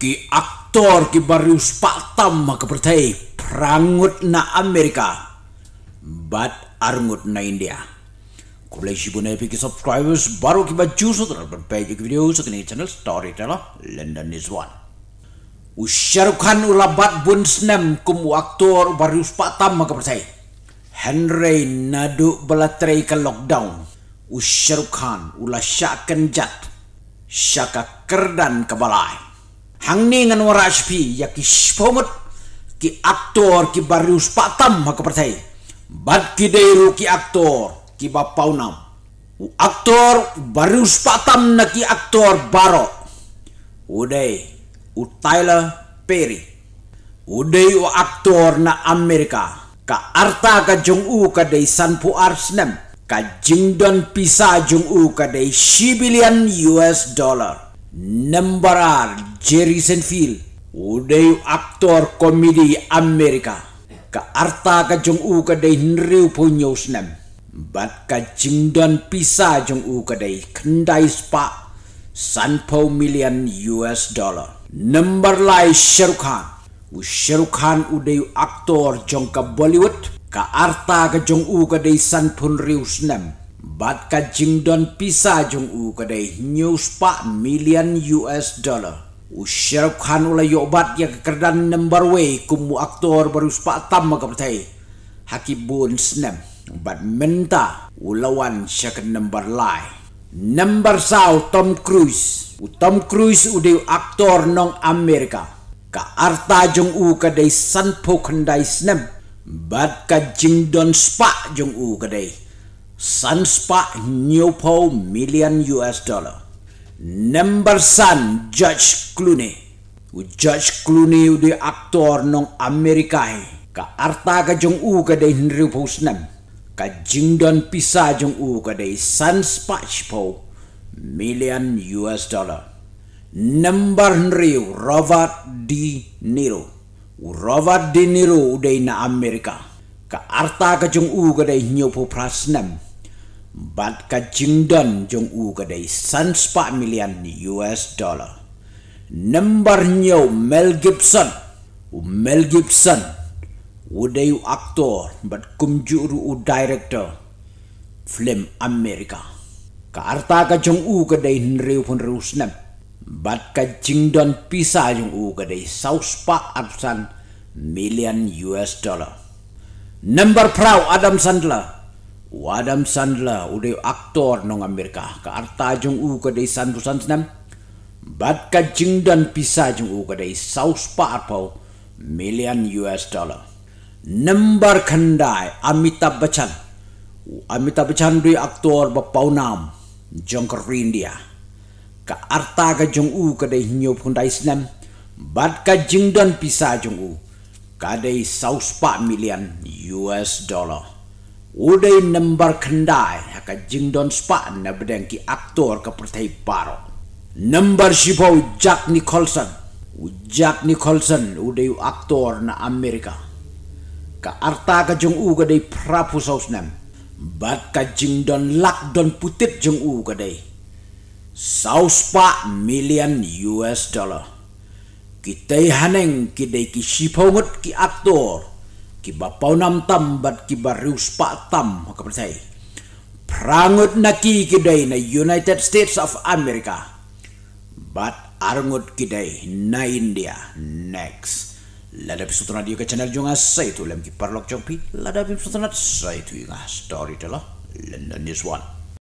ki aktor ki barius patam maka percaya perangut na Amerika bat arngut na India. Kulai si bunai pi ki subscribers baru ki baju sutra berpaya ki video sekini channel Storyteller London is one. Usyarukan ulabat bun senem kum aktor barius patam maka percaya. Henry nadu belatrei ke lockdown. Usyarukan ulah syakkan jat. Syaka kerdan kebalai hangning ngan wara ashpi ya ki aktor ki barius patam ha kapertai bat ki deiru ki aktor ki bapaunam u aktor barius patam na ki aktor baro udai u Tyler Perry udai u aktor na Amerika ka arta ka jung u ka dei san pu arsnem ka jingdon pisa jung u ka dei 10 billion US dollar Nembarar Jerry Seinfeld Udah aktor komedi Amerika Ka arta ka jong u ka day nriu po nyos nam Bat ka jingdon pisa jong u ka day kandai spa San po million US dollar Nembar lai Shahrukh Khan U Shahrukh Khan udah aktor jong ka Bollywood Ka arta ka jong u ka day san po nriu snam bat ka jing don pisa jung u ka dai news pa million us dollar u shar khan ula yo bat ya kerdan number way kum aktor baru spa tam ka patai haki bun snem bat menta u lawan shak number lai number sau tom cruise u tom cruise u dei aktor nong amerika ka arta jung u ka dai san pokhandai snem bat ka jing don spa jung u ka dai Sunspot Newpo million US dollar. Number son Judge Clooney. U Judge Clooney u di aktor nong Amerika Ka arta ka jong u ka dei Henry Pusnam. Ka jing don pisa jong u ka dei Sunspot po million US dollar. Number Henry Robert D. Niro. U Robert D. Niro u dei na Amerika. Ka arta ka jong u ka dei Newpo Pusnam bat ka jing don jong u ka dai san spa million us dollar number nyo mel gibson u mel gibson u dai u actor bat kum ju u director film america ka arta ka jong u ka dai nreu pun ru snap bat ka jing don pisa jong u ka dai south spa arsan million us dollar number prau adam sandler Wadam sandla udah aktor nong Amerika ka arta jung u ka dei san busan snam bat ka dan pisah jung u ka dei saus parpo million US dollar number khandai Amitabh Bachchan Amitabh Bachan udah aktor ba paunam jung ka India ka arta ka jung u ka dei hinyo phundai snam bat ka dan pisah jung u ka dei saus pa million US dollar Udai nembar kendai haka jing don spa na bedeng ki aktor ke pertai paro. Nembar shipo Jack Nicholson. U Jack Nicholson udai u aktor na Amerika. Ka arta ka jung u gadai prapu saus nem. Bat ka jing don lak don putit jeng u gadai. Saus pa million US dollar. Kitai haneng kidai ki shipo ngut ki aktor kiba paunam tam bat kiba rius pak tam maka percaya prangut naki kidai na United States of America bat arngut kidai na India next lada episode radio ke channel jungas saya tu lem kiparlok jongpi lada episode nat saya tu inga story telah London is One